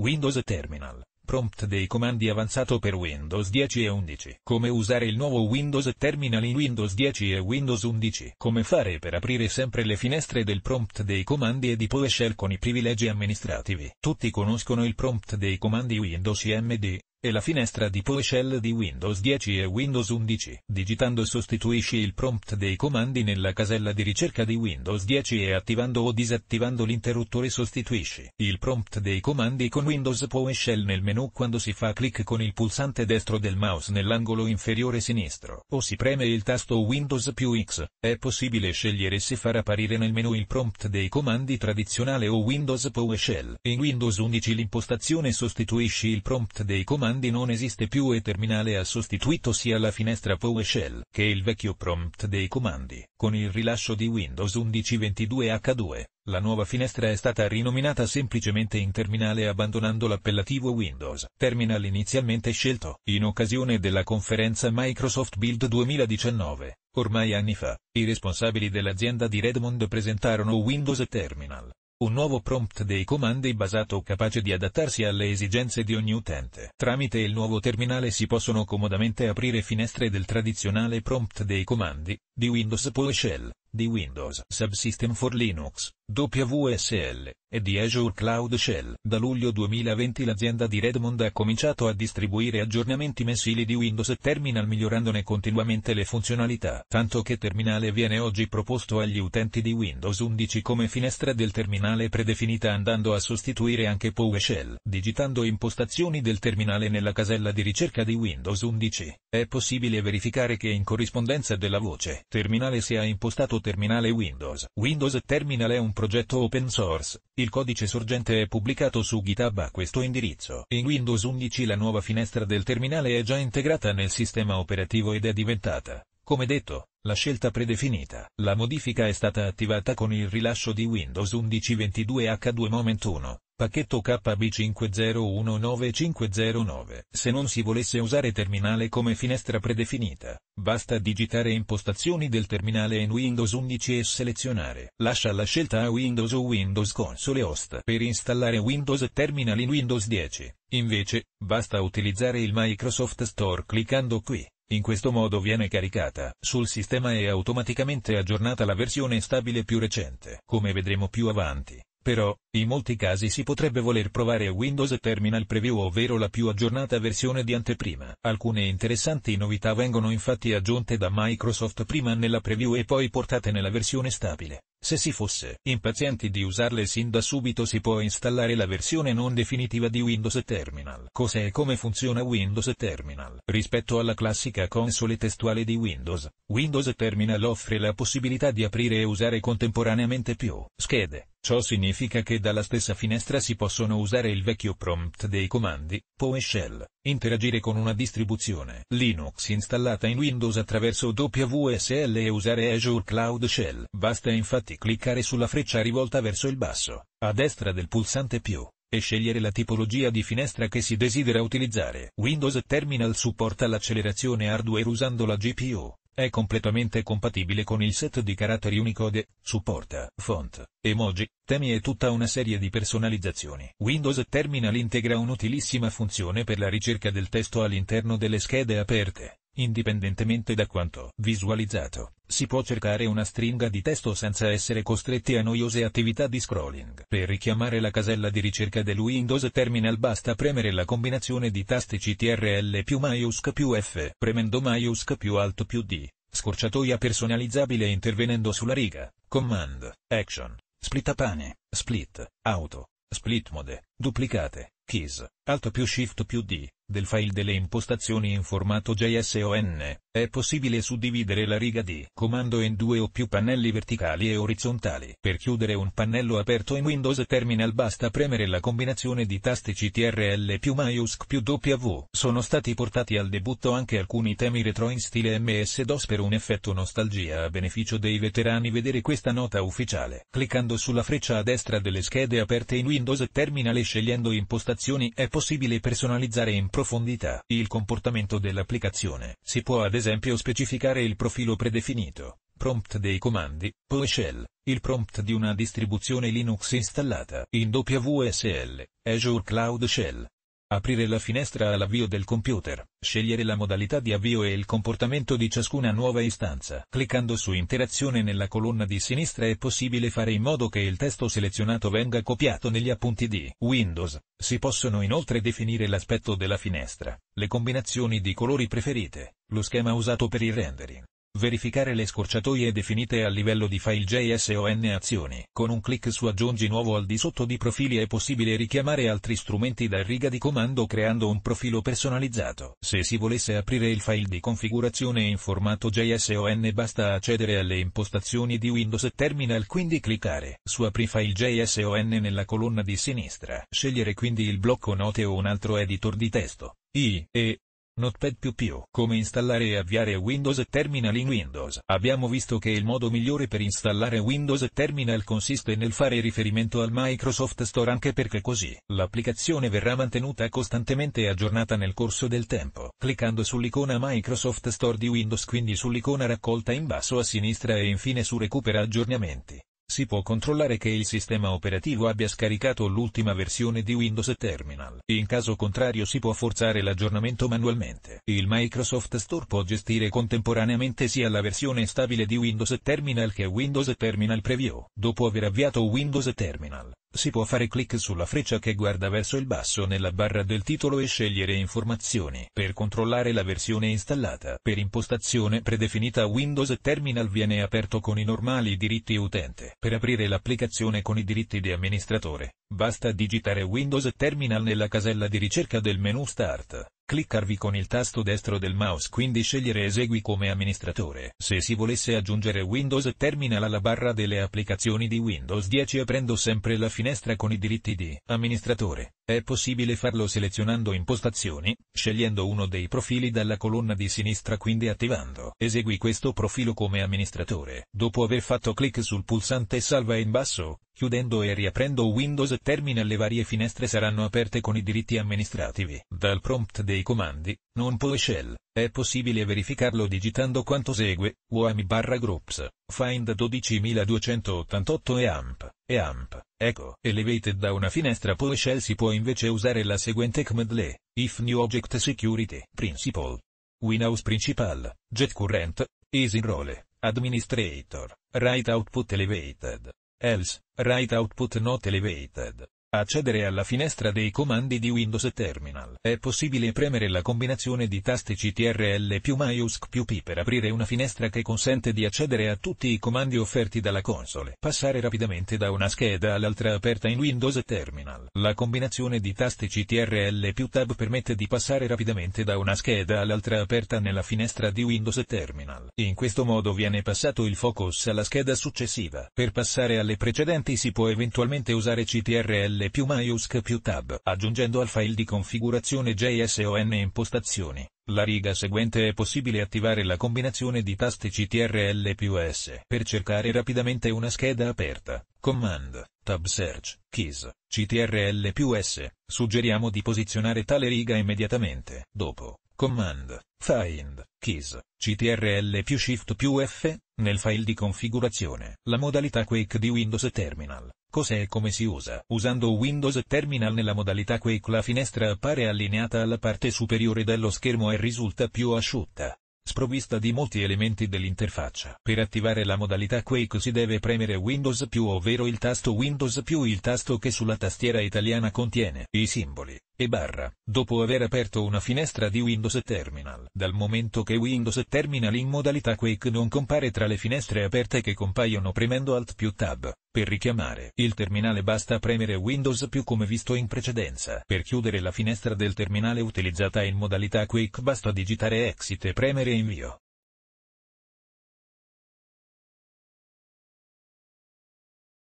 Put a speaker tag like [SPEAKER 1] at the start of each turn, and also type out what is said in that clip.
[SPEAKER 1] Windows Terminal, prompt dei comandi avanzato per Windows 10 e 11. Come usare il nuovo Windows Terminal in Windows 10 e Windows 11. Come fare per aprire sempre le finestre del prompt dei comandi e di PowerShell con i privilegi amministrativi. Tutti conoscono il prompt dei comandi Windows IMD, e la finestra di PowerShell di Windows 10 e Windows 11. Digitando sostituisci il prompt dei comandi nella casella di ricerca di Windows 10 e attivando o disattivando l'interruttore sostituisci il prompt dei comandi con Windows PowerShell nel menu quando si fa clic con il pulsante destro del mouse nell'angolo inferiore sinistro o si preme il tasto Windows più X. È possibile scegliere se far apparire nel menu il prompt dei comandi tradizionale o Windows PowerShell. In Windows 11 l'impostazione sostituisci il prompt dei comandi comandi non esiste più e Terminale ha sostituito sia la finestra PowerShell che il vecchio prompt dei comandi. Con il rilascio di Windows 11 22H2, la nuova finestra è stata rinominata semplicemente in Terminale abbandonando l'appellativo Windows Terminal inizialmente scelto in occasione della conferenza Microsoft Build 2019. Ormai anni fa, i responsabili dell'azienda di Redmond presentarono Windows Terminal un nuovo prompt dei comandi basato capace di adattarsi alle esigenze di ogni utente. Tramite il nuovo terminale si possono comodamente aprire finestre del tradizionale prompt dei comandi, di Windows PowerShell, di Windows Subsystem for Linux, WSL, e di Azure Cloud Shell. Da luglio 2020 l'azienda di Redmond ha cominciato a distribuire aggiornamenti mensili di Windows Terminal migliorandone continuamente le funzionalità, tanto che Terminale viene oggi proposto agli utenti di Windows 11 come finestra del terminale predefinita andando a sostituire anche PowerShell. Digitando impostazioni del terminale nella casella di ricerca di Windows 11, è possibile verificare che in corrispondenza della voce Terminale si è impostato Terminale Windows. Windows Terminal è un progetto open source, il codice sorgente è pubblicato su GitHub a questo indirizzo. In Windows 11 la nuova finestra del terminale è già integrata nel sistema operativo ed è diventata, come detto, la scelta predefinita. La modifica è stata attivata con il rilascio di Windows 11 22H2 Moment 1, pacchetto kb 5019509 Se non si volesse usare terminale come finestra predefinita, basta digitare impostazioni del terminale in Windows 11 e selezionare. Lascia la scelta a Windows o Windows Console Host. Per installare Windows Terminal in Windows 10, invece, basta utilizzare il Microsoft Store cliccando qui. In questo modo viene caricata sul sistema e automaticamente aggiornata la versione stabile più recente, come vedremo più avanti. Però, in molti casi si potrebbe voler provare Windows Terminal Preview ovvero la più aggiornata versione di anteprima. Alcune interessanti novità vengono infatti aggiunte da Microsoft prima nella preview e poi portate nella versione stabile. Se si fosse impazienti di usarle sin da subito si può installare la versione non definitiva di Windows Terminal. Cos'è e come funziona Windows Terminal? Rispetto alla classica console testuale di Windows, Windows Terminal offre la possibilità di aprire e usare contemporaneamente più schede, Ciò significa che dalla stessa finestra si possono usare il vecchio prompt dei comandi, PowerShell, interagire con una distribuzione Linux installata in Windows attraverso WSL e usare Azure Cloud Shell. Basta infatti cliccare sulla freccia rivolta verso il basso, a destra del pulsante più, e scegliere la tipologia di finestra che si desidera utilizzare. Windows Terminal supporta l'accelerazione hardware usando la GPU, è completamente compatibile con il set di caratteri Unicode, supporta font, emoji, temi e tutta una serie di personalizzazioni. Windows Terminal integra un'utilissima funzione per la ricerca del testo all'interno delle schede aperte, indipendentemente da quanto visualizzato. Si può cercare una stringa di testo senza essere costretti a noiose attività di scrolling. Per richiamare la casella di ricerca del Windows Terminal basta premere la combinazione di tasti CTRL più maiusc più F, premendo maiusc più alt più D, scorciatoia personalizzabile intervenendo sulla riga, command, action, splittapane, split, auto, split mode, duplicate, keys, alt più shift più D, del file delle impostazioni in formato JSON, è possibile suddividere la riga di comando in due o più pannelli verticali e orizzontali. Per chiudere un pannello aperto in Windows Terminal basta premere la combinazione di tasti CTRL più Maiusc più W. Sono stati portati al debutto anche alcuni temi retro in stile MS-DOS per un effetto nostalgia a beneficio dei veterani vedere questa nota ufficiale. Cliccando sulla freccia a destra delle schede aperte in Windows Terminal e scegliendo impostazioni è possibile personalizzare in profondità. Il comportamento dell'applicazione. Si può ad esempio specificare il profilo predefinito, prompt dei comandi, poi shell, il prompt di una distribuzione Linux installata in WSL, Azure Cloud Shell, aprire la finestra all'avvio del computer, scegliere la modalità di avvio e il comportamento di ciascuna nuova istanza. Cliccando su Interazione nella colonna di sinistra è possibile fare in modo che il testo selezionato venga copiato negli appunti di Windows. Si possono inoltre definire l'aspetto della finestra, le combinazioni di colori preferite, lo schema usato per il rendering, Verificare le scorciatoie definite a livello di file JSON azioni. Con un clic su aggiungi nuovo al di sotto di profili è possibile richiamare altri strumenti da riga di comando creando un profilo personalizzato. Se si volesse aprire il file di configurazione in formato JSON basta accedere alle impostazioni di Windows Terminal quindi cliccare su apri file JSON nella colonna di sinistra. Scegliere quindi il blocco note o un altro editor di testo. I, E, Notepad++, come installare e avviare Windows Terminal in Windows. Abbiamo visto che il modo migliore per installare Windows Terminal consiste nel fare riferimento al Microsoft Store anche perché così l'applicazione verrà mantenuta costantemente aggiornata nel corso del tempo. Cliccando sull'icona Microsoft Store di Windows quindi sull'icona raccolta in basso a sinistra e infine su recupera aggiornamenti si può controllare che il sistema operativo abbia scaricato l'ultima versione di Windows Terminal. In caso contrario si può forzare l'aggiornamento manualmente. Il Microsoft Store può gestire contemporaneamente sia la versione stabile di Windows Terminal che Windows Terminal Preview. Dopo aver avviato Windows Terminal, si può fare clic sulla freccia che guarda verso il basso nella barra del titolo e scegliere Informazioni per controllare la versione installata. Per impostazione predefinita Windows Terminal viene aperto con i normali diritti utente. Per aprire l'applicazione con i diritti di amministratore, basta digitare Windows Terminal nella casella di ricerca del menu Start. Cliccarvi con il tasto destro del mouse quindi scegliere Esegui come amministratore. Se si volesse aggiungere Windows Terminal alla barra delle applicazioni di Windows 10 aprendo sempre la finestra con i diritti di amministratore, è possibile farlo selezionando Impostazioni, scegliendo uno dei profili dalla colonna di sinistra quindi attivando Esegui questo profilo come amministratore. Dopo aver fatto clic sul pulsante Salva in basso, Chiudendo e riaprendo Windows Terminal le varie finestre saranno aperte con i diritti amministrativi. Dal prompt dei comandi, non PoE shell, è possibile verificarlo digitando quanto segue, uami barra groups, find 12288 e amp, e amp, ecco. Elevated da una finestra PoE shell si può invece usare la seguente CMDLE, if new object security, principal, Winhouse principal, jet current, is in role, administrator, write output elevated. else, write output not elevated. Accedere alla finestra dei comandi di Windows Terminal. È possibile premere la combinazione di tasti CTRL più Maiusc più P per aprire una finestra che consente di accedere a tutti i comandi offerti dalla console. Passare rapidamente da una scheda all'altra aperta in Windows Terminal. La combinazione di tasti CTRL più Tab permette di passare rapidamente da una scheda all'altra aperta nella finestra di Windows Terminal. In questo modo viene passato il focus alla scheda successiva. Per passare alle precedenti si può eventualmente usare CTRL URL più maiusc più tab. Aggiungendo al file di configurazione JSON impostazioni, la riga seguente è possibile attivare la combinazione di tasti CTRL più S per cercare rapidamente una scheda aperta. Command, Tab Search, Keys, CTRL più S. Suggeriamo di posizionare tale riga immediatamente. Dopo, Command, Find, Keys, CTRL più Shift più F, nel file di configurazione. La modalità Quake di Windows Terminal Cos'è e come si usa? Usando Windows Terminal nella modalità Quake la finestra appare allineata alla parte superiore dello schermo e risulta più asciutta sprovvista di molti elementi dell'interfaccia. Per attivare la modalità Quake si deve premere Windows più ovvero il tasto Windows più il tasto che sulla tastiera italiana contiene i simboli e barra, dopo aver aperto una finestra di Windows Terminal. Dal momento che Windows Terminal in modalità Quake non compare tra le finestre aperte che compaiono premendo Alt più Tab, per richiamare il terminale basta premere Windows più come visto in precedenza. Per chiudere la finestra del terminale utilizzata in modalità Quick basta digitare Exit e premere Invio.